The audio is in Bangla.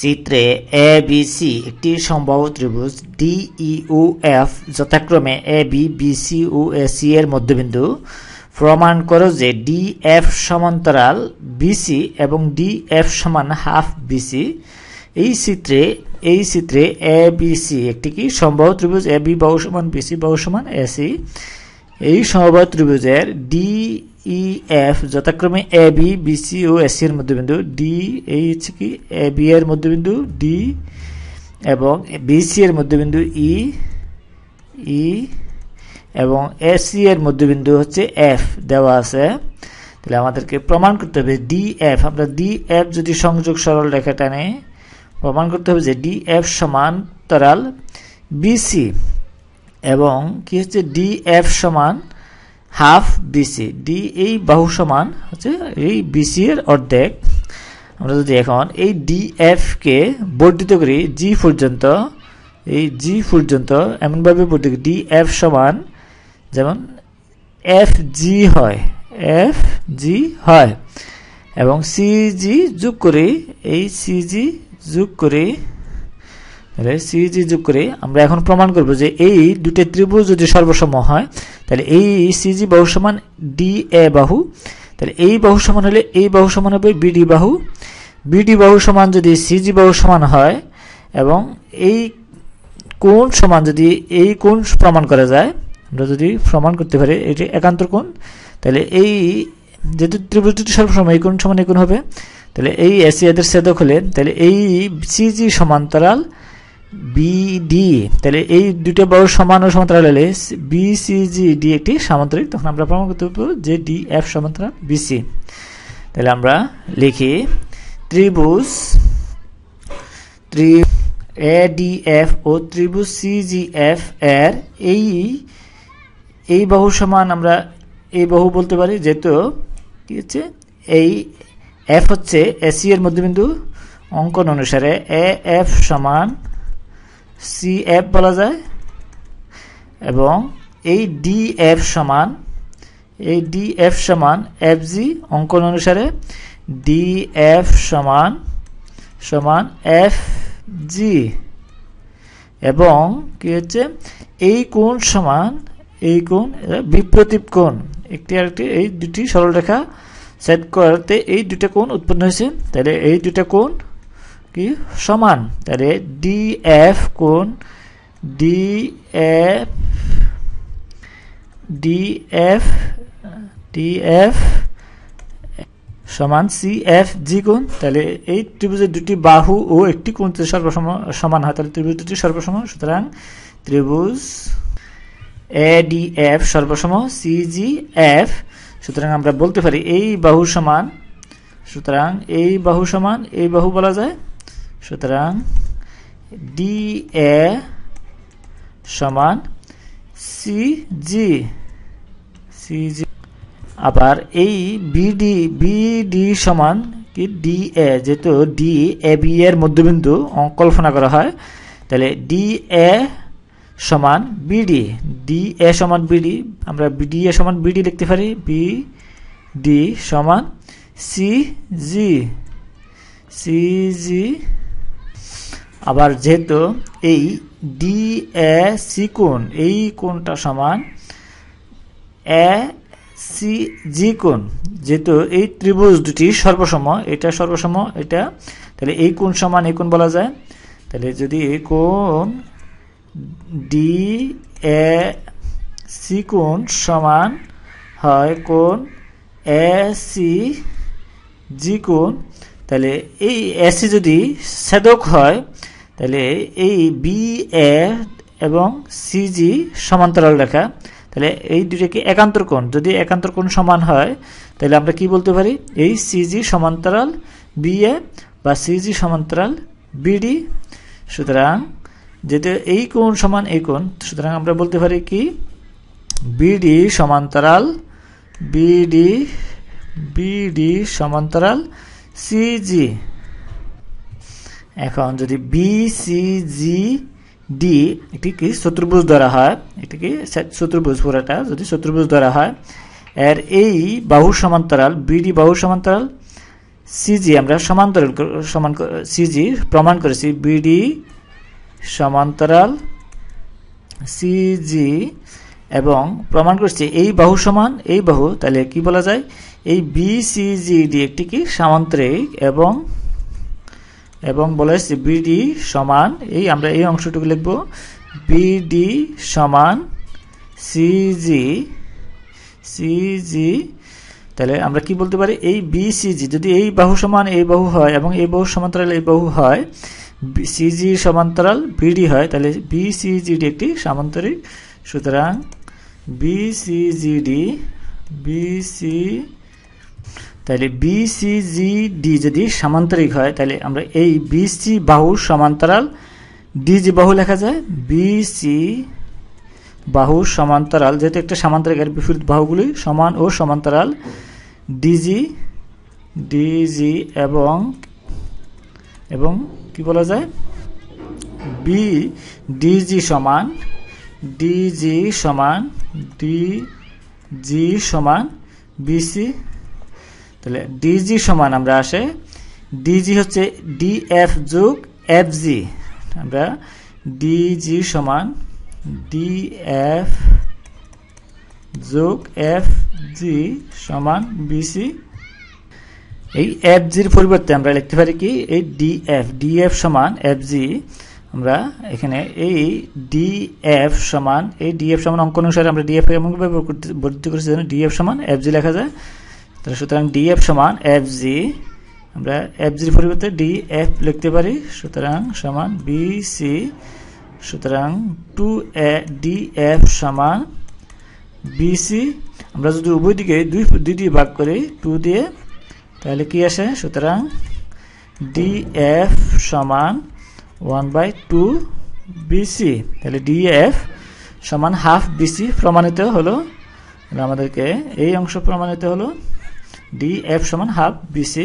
চিত্রে এ বি সি একটি সম্ভাব্য ত্রিভুজ ডি ই ও এফ যথাক্রমে এ বি বি সি ও এ সি এর মধ্যবিন্দু প্রমাণ করো যে ডি এফ সমান্তরাল বিসি এবং ডি এফ সমান হাফ বিসি এই চিত্রে এই চিত্রে এ বি সি একটি কি সম্ভাব্য ত্রিভুজ এ বি বাহু সমান বিসি বাহু সমান এ সি এই সমবায় ত্রিভুজের ডি ই এফ যথাক্রমে এ বি বিসি ও এসি এর মধ্যবিন্দু ডি এই হচ্ছে কি এ বি এর মধ্যবিন্দু ডি এবং বিসি এর মধ্যবিন্দু ই e, ই e, এবং এসি এর মধ্যবিন্দু হচ্ছে এফ দেওয়া আছে তাহলে আমাদেরকে প্রমাণ করতে হবে ডি এফ আমরা ডি এফ যদি সংযোগ সরল রেখা টানে প্রমাণ করতে হবে যে ডি এফ সমান্তরাল বিসি এবং কি হচ্ছে ডি এফ সমান হাফ বিসি ডি এই বাহু সমান হচ্ছে এই বিসি এর অর্ধেক আমরা যদি এখন এই ডি এফকে বর্ধিত করি জি পর্যন্ত এই জি পর্যন্ত এমনভাবে বর্ধিত করি ডি এফ সমান যেমন এফ জি হয় এফ জি হয় এবং সিজি যোগ করি এই সিজি যোগ করি তাহলে সিজি যোগ করে আমরা এখন প্রমাণ করব যে এই দুটো ত্রিভুজ যদি সর্বসম হয় তাহলে এই সিজি বাহু সমান ডি এ বাহু তাহলে এই বাহু সমান হলে এই বাহু সমান হবে বিডি বাহু বিডি বাহু সমান যদি সিজি বাহু সমান হয় এবং এই কোণ সমান যদি এই কোণ প্রমাণ করা যায় আমরা যদি প্রমাণ করতে পারি এটি একান্ত কোণ তাহলে এই যেহেতু ত্রিভুজ দুটি সর্বসম এই কোণ সমান এই কোণ হবে তাহলে এই এসি এদের সেদক হলে তাহলে এই সিজি সমান্তরাল বিডি তাহলে এই দুটো বড় সমান ও সমান্তরাল হলে বিসিজি ডি একটি সামান্তরিক তখন আমরা প্রমাণ করতে পারবো যে ডি এফ সমান্তরাল বিসি তাহলে আমরা লিখি ত্রিভুজ ত্রি এ ডি এফ ও ত্রিভুজ সিজি এফ এর এই এই বহু সমান আমরা এই বহু বলতে পারি যেহেতু কী হচ্ছে এই এফ হচ্ছে এসি এর মধ্যবিন্দু অঙ্কন অনুসারে এ এফ সমান সি এফ বলা যায় এবং এই ডি এফ সমান এই ডি এফ সমান এফ জি অঙ্কন অনুসারে ডি এফ সমান সমান এফ জি এবং কি হচ্ছে এই কোণ সমান এই কোণ বিপ্রতীপ কোণ একটি আরেকটি এই দুটি সরলরেখা সেট করতে এই দুটা কোণ উৎপন্ন হয়েছে তাহলে এই দুটা কোণ কি সমান তাহলে ডি এফ কোণ D F D F D F সমান সি এফ জি কোণ তাহলে এই ত্রিভুজের দুটি বাহু ও একটি কোণ সর্বসম সমান হয় তাহলে ত্রিভুজ দুটি সর্বসম সুতরাং ত্রিভুজ এ ডি এফ সর্বসম সি জি এফ সুতরাং আমরা বলতে পারি এই বাহু সমান সুতরাং এই বাহু সমান এই বাহু বলা যায় সুতরাং ডি এ সমান সিজি সিজি আবার এই বিডি বিডি সমান কি ডি এ যেহেতু ডি এ বি এর মধ্যবিন্দু কল্পনা করা হয় তাহলে ডি এ সমান বিডি ডি এ সমান বিডি আমরা বিডি এ সমান বিডি লিখতে পারি বি ডি সমান সি জি সি জি আবার যেহেতু এই ডি এ সি কোণ এই কোণটা সমান এ সি জি কোণ যেহেতু এই ত্রিভুজ দুটি সর্বসম এটা সর্বসম এটা তাহলে এই কোণ সমান এই কোণ বলা যায় তাহলে যদি এই কোণ ডি এ সি কোণ সমান হয় কোণ এ সি জি কোণ তাহলে এই এসি যদি ছেদক হয় তাহলে এই বি এ এবং সিজি সমান্তরাল রেখা তাহলে এই দুটাকে একান্তর কোণ যদি একান্তর কোণ সমান হয় তাহলে আমরা কি বলতে পারি এই সিজি সমান্তরাল বি এ বা সিজি সমান্তরাল বিডি সুতরাং যেহেতু এই কোণ সমান এই কোণ সুতরাং আমরা বলতে পারি কি বিডি সমান্তরাল বিডি বিডি সমান্তরাল সিজি এখন যদি বি সি জি ডি এটি কি চতুর্ভুজ ধরা হয় এটি কি চতুর্ভুজ পুরাটা যদি শত্রুভুজ ধরা হয় এর এই বাহু সমান্তরাল বিডি বাহু সমান্তরাল সিজি আমরা সমান্তরাল সমান সিজি প্রমাণ করেছি বিডি সমান্তরাল সিজি এবং প্রমাণ করেছি এই বাহু সমান এই বাহু তাহলে কি বলা যায় এই বিসিজিডি একটি কি সামান্তরিক এবং এবং হয়েছে বিডি সমান এই আমরা এই অংশটুকু লিখব বিডি সমান সিজি সিজি তাহলে আমরা কি বলতে পারি এই বিসিজি যদি এই বাহু সমান এই বাহু হয় এবং এই বাহু সমান্তরাল এই বাহু হয় সিজি সমান্তরাল বিডি হয় তাহলে বিসিজিডি একটি সামান্তরিক সুতরাং বিসিজিডি বিসি তাহলে বিসিজিডি যদি সামান্তরিক হয় তাহলে আমরা এই বিসি বাহু সমান্তরাল ডি জি বাহু লেখা যায় বিসি বাহু সমান্তরাল যেহেতু একটা সামান্তরিক এর বিপরীত বাহুগুলি সমান ও সমান্তরাল ডিজি ডিজি এবং এবং কি বলা যায় বি ডিজি সমান ডিজি সমান ডি জি সমান বিসি তাহলে ডিজি সমান আমরা আসে ডিজি হচ্ছে ডিএফ যোগ এফ জি আমরা ডিজি সমান ডিএফ যোগ এফ জি সমান বিসি এই এফ জির পরিবর্তে আমরা লিখতে পারি কি এই ডিএফ ডিএফ সমান এফ জি আমরা এখানে এই ডিএফ সমান এই ডিএফ সমান অঙ্ক অনুসারে আমরা ডিএফ এমনভাবে বর্ধিত করেছি যেন ডিএফ সমান এফ জি লেখা যায় তাহলে সুতরাং ডিএফ সমান এফ জি আমরা এফ জির পরিবর্তে ডি এফ লিখতে পারি সুতরাং সমান বি সি সুতরাং টু এ ডি এফ সমান সি আমরা যদি উভয় দিকে দুই দুই দিয়ে ভাগ করি টু দিয়ে তাহলে কি আসে সুতরাং ডি এফ সমান ওয়ান বাই টু বিসি তাহলে ডি এফ সমান হাফ বিসি প্রমাণিত হলো আমাদেরকে এই অংশ প্রমাণিত হলো ডি এফ সমান হাফ বিসি